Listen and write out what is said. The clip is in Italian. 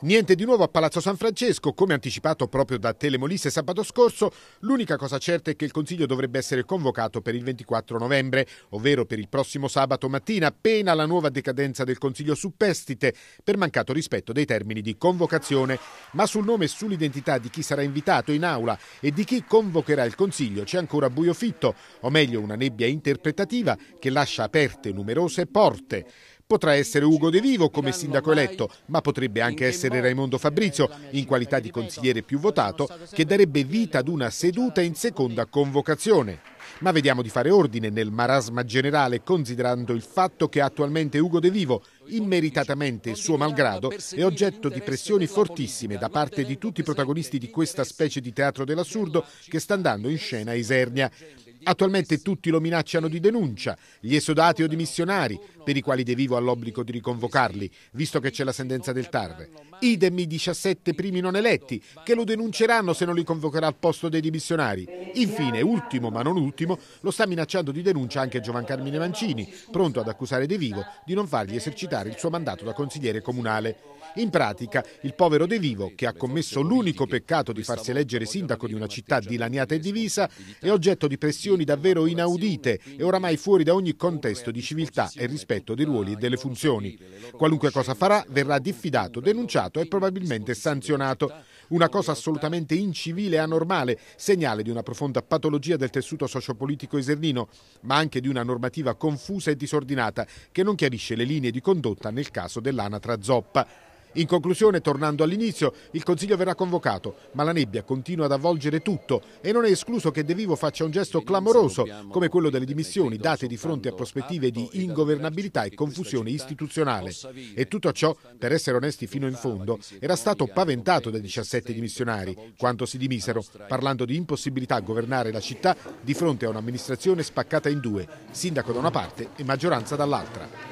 Niente di nuovo a Palazzo San Francesco, come anticipato proprio da Telemolisse sabato scorso, l'unica cosa certa è che il Consiglio dovrebbe essere convocato per il 24 novembre, ovvero per il prossimo sabato mattina, appena la nuova decadenza del Consiglio superstite per mancato rispetto dei termini di convocazione. Ma sul nome e sull'identità di chi sarà invitato in aula e di chi convocherà il Consiglio c'è ancora buio fitto, o meglio una nebbia interpretativa che lascia aperte numerose porte. Potrà essere Ugo De Vivo come sindaco eletto, ma potrebbe anche essere Raimondo Fabrizio, in qualità di consigliere più votato, che darebbe vita ad una seduta in seconda convocazione. Ma vediamo di fare ordine nel marasma generale, considerando il fatto che attualmente Ugo De Vivo, immeritatamente suo malgrado, è oggetto di pressioni fortissime da parte di tutti i protagonisti di questa specie di teatro dell'assurdo che sta andando in scena a Isernia. Attualmente tutti lo minacciano di denuncia, gli esodati o dimissionari, per i quali De Vivo ha l'obbligo di riconvocarli, visto che c'è la sentenza del TAR. Idem i 17 primi non eletti, che lo denunceranno se non li convocherà al posto dei dimissionari. Infine, ultimo ma non ultimo, lo sta minacciando di denuncia anche Giovan Carmine Mancini, pronto ad accusare De Vivo di non fargli esercitare il suo mandato da consigliere comunale. In pratica, il povero De Vivo, che ha commesso l'unico peccato di farsi eleggere sindaco di una città dilaniata e divisa, è oggetto di pressione azioni davvero inaudite e oramai fuori da ogni contesto di civiltà e rispetto dei ruoli e delle funzioni. Qualunque cosa farà verrà diffidato, denunciato e probabilmente sanzionato. Una cosa assolutamente incivile e anormale, segnale di una profonda patologia del tessuto sociopolitico esernino, ma anche di una normativa confusa e disordinata che non chiarisce le linee di condotta nel caso dell'anatra zoppa. In conclusione, tornando all'inizio, il Consiglio verrà convocato, ma la nebbia continua ad avvolgere tutto e non è escluso che De Vivo faccia un gesto clamoroso come quello delle dimissioni date di fronte a prospettive di ingovernabilità e confusione istituzionale. E tutto ciò, per essere onesti fino in fondo, era stato paventato dai 17 dimissionari, quanto si dimisero, parlando di impossibilità a governare la città di fronte a un'amministrazione spaccata in due, sindaco da una parte e maggioranza dall'altra.